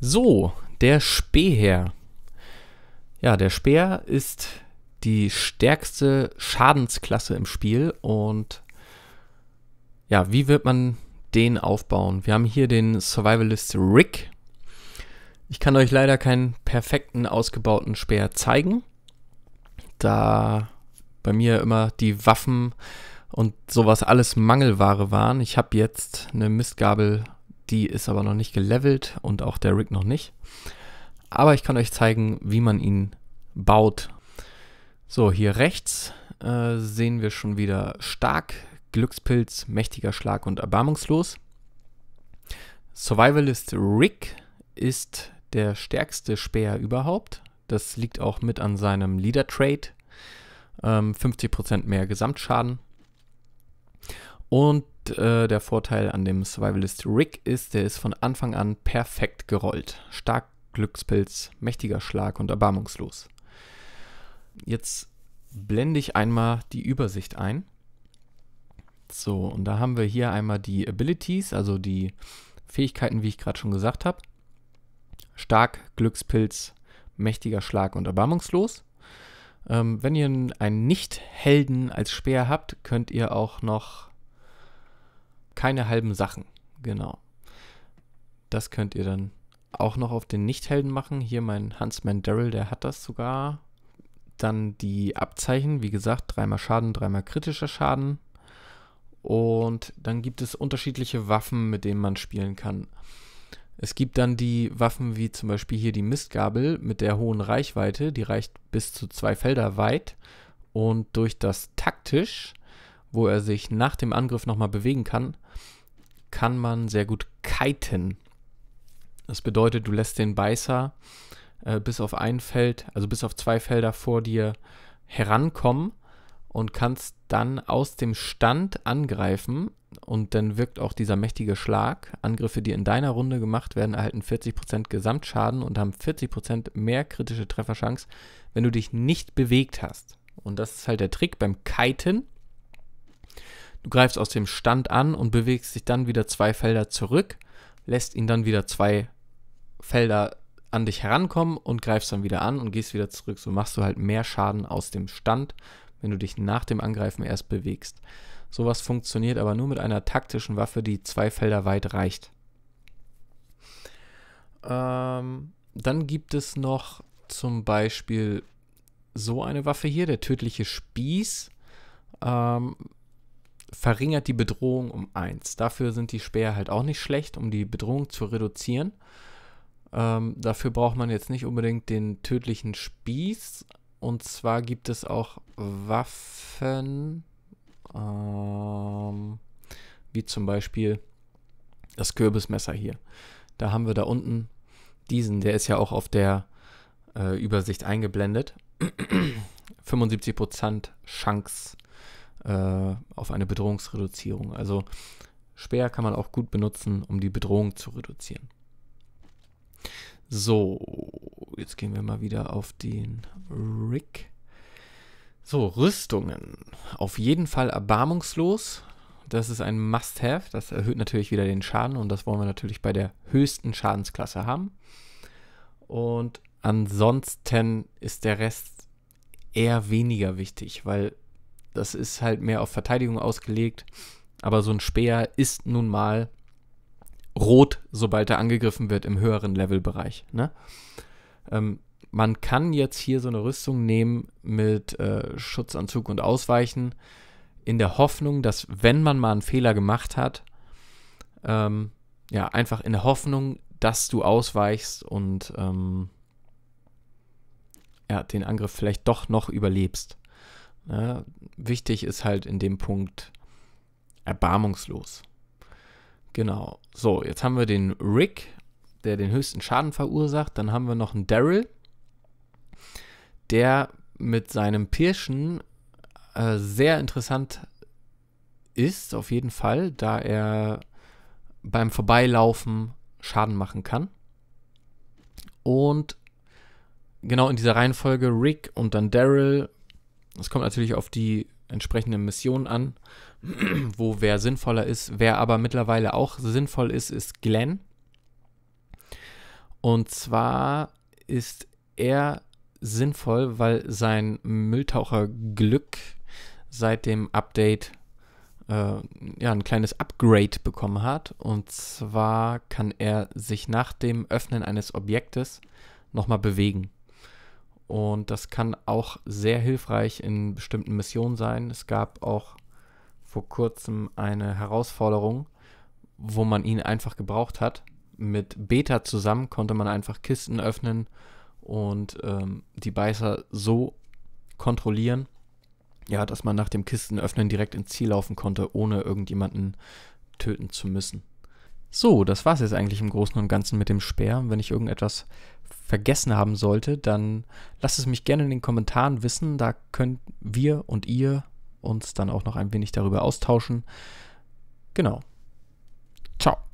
So, der Speer. Ja, der Speer ist die stärkste Schadensklasse im Spiel und ja, wie wird man den aufbauen? Wir haben hier den Survivalist Rick. Ich kann euch leider keinen perfekten ausgebauten Speer zeigen, da bei mir immer die Waffen und sowas alles Mangelware waren. Ich habe jetzt eine Mistgabel die ist aber noch nicht gelevelt und auch der Rig noch nicht. Aber ich kann euch zeigen, wie man ihn baut. So, hier rechts äh, sehen wir schon wieder stark, Glückspilz, mächtiger Schlag und erbarmungslos. Survivalist Rick ist der stärkste Speer überhaupt. Das liegt auch mit an seinem Leader-Trade. Ähm, 50% mehr Gesamtschaden. Und äh, der Vorteil an dem Survivalist Rick ist, der ist von Anfang an perfekt gerollt. Stark Glückspilz, mächtiger Schlag und erbarmungslos. Jetzt blende ich einmal die Übersicht ein. So, und da haben wir hier einmal die Abilities, also die Fähigkeiten, wie ich gerade schon gesagt habe. Stark, Glückspilz, mächtiger Schlag und erbarmungslos. Ähm, wenn ihr einen Nicht-Helden als Speer habt, könnt ihr auch noch keine halben Sachen. Genau. Das könnt ihr dann auch noch auf den Nichthelden machen. Hier mein Huntsman Daryl, der hat das sogar. Dann die Abzeichen, wie gesagt, dreimal Schaden, dreimal kritischer Schaden. Und dann gibt es unterschiedliche Waffen, mit denen man spielen kann. Es gibt dann die Waffen wie zum Beispiel hier die Mistgabel mit der hohen Reichweite, die reicht bis zu zwei Felder weit. Und durch das Taktisch wo er sich nach dem Angriff nochmal bewegen kann, kann man sehr gut kiten. Das bedeutet, du lässt den Beißer äh, bis auf ein Feld, also bis auf zwei Felder vor dir herankommen und kannst dann aus dem Stand angreifen und dann wirkt auch dieser mächtige Schlag. Angriffe, die in deiner Runde gemacht werden, erhalten 40% Gesamtschaden und haben 40% mehr kritische Trefferchance, wenn du dich nicht bewegt hast. Und das ist halt der Trick beim Kiten. Du greifst aus dem Stand an und bewegst dich dann wieder zwei Felder zurück, lässt ihn dann wieder zwei Felder an dich herankommen und greifst dann wieder an und gehst wieder zurück. So machst du halt mehr Schaden aus dem Stand, wenn du dich nach dem Angreifen erst bewegst. Sowas funktioniert aber nur mit einer taktischen Waffe, die zwei Felder weit reicht. Ähm, dann gibt es noch zum Beispiel so eine Waffe hier, der tödliche Spieß. Ähm, verringert die Bedrohung um 1. Dafür sind die Speer halt auch nicht schlecht, um die Bedrohung zu reduzieren. Ähm, dafür braucht man jetzt nicht unbedingt den tödlichen Spieß. Und zwar gibt es auch Waffen, ähm, wie zum Beispiel das Kürbismesser hier. Da haben wir da unten diesen, der ist ja auch auf der äh, Übersicht eingeblendet. 75% Chance äh, auf eine Bedrohungsreduzierung. Also Speer kann man auch gut benutzen, um die Bedrohung zu reduzieren. So, jetzt gehen wir mal wieder auf den Rick. So, Rüstungen. Auf jeden Fall erbarmungslos. Das ist ein Must-Have. Das erhöht natürlich wieder den Schaden und das wollen wir natürlich bei der höchsten Schadensklasse haben. Und ansonsten ist der Rest eher weniger wichtig, weil das ist halt mehr auf Verteidigung ausgelegt. Aber so ein Speer ist nun mal rot, sobald er angegriffen wird im höheren Levelbereich. Ne? Ähm, man kann jetzt hier so eine Rüstung nehmen mit äh, Schutzanzug und Ausweichen, in der Hoffnung, dass wenn man mal einen Fehler gemacht hat, ähm, ja, einfach in der Hoffnung, dass du ausweichst und ähm, ja, den Angriff vielleicht doch noch überlebst. Ja, ne? wichtig ist halt in dem Punkt erbarmungslos. Genau. So, jetzt haben wir den Rick, der den höchsten Schaden verursacht. Dann haben wir noch einen Daryl, der mit seinem Pirschen äh, sehr interessant ist, auf jeden Fall, da er beim Vorbeilaufen Schaden machen kann. Und genau in dieser Reihenfolge Rick und dann Daryl es kommt natürlich auf die entsprechende Mission an, wo wer sinnvoller ist. Wer aber mittlerweile auch sinnvoll ist, ist Glenn. Und zwar ist er sinnvoll, weil sein Mülltaucherglück seit dem Update äh, ja, ein kleines Upgrade bekommen hat. Und zwar kann er sich nach dem Öffnen eines Objektes nochmal bewegen. Und das kann auch sehr hilfreich in bestimmten Missionen sein. Es gab auch vor kurzem eine Herausforderung, wo man ihn einfach gebraucht hat. Mit Beta zusammen konnte man einfach Kisten öffnen und ähm, die Beißer so kontrollieren, ja, dass man nach dem Kistenöffnen direkt ins Ziel laufen konnte, ohne irgendjemanden töten zu müssen. So, das war es jetzt eigentlich im Großen und Ganzen mit dem Speer. Wenn ich irgendetwas vergessen haben sollte, dann lasst es mich gerne in den Kommentaren wissen. Da können wir und ihr uns dann auch noch ein wenig darüber austauschen. Genau. Ciao.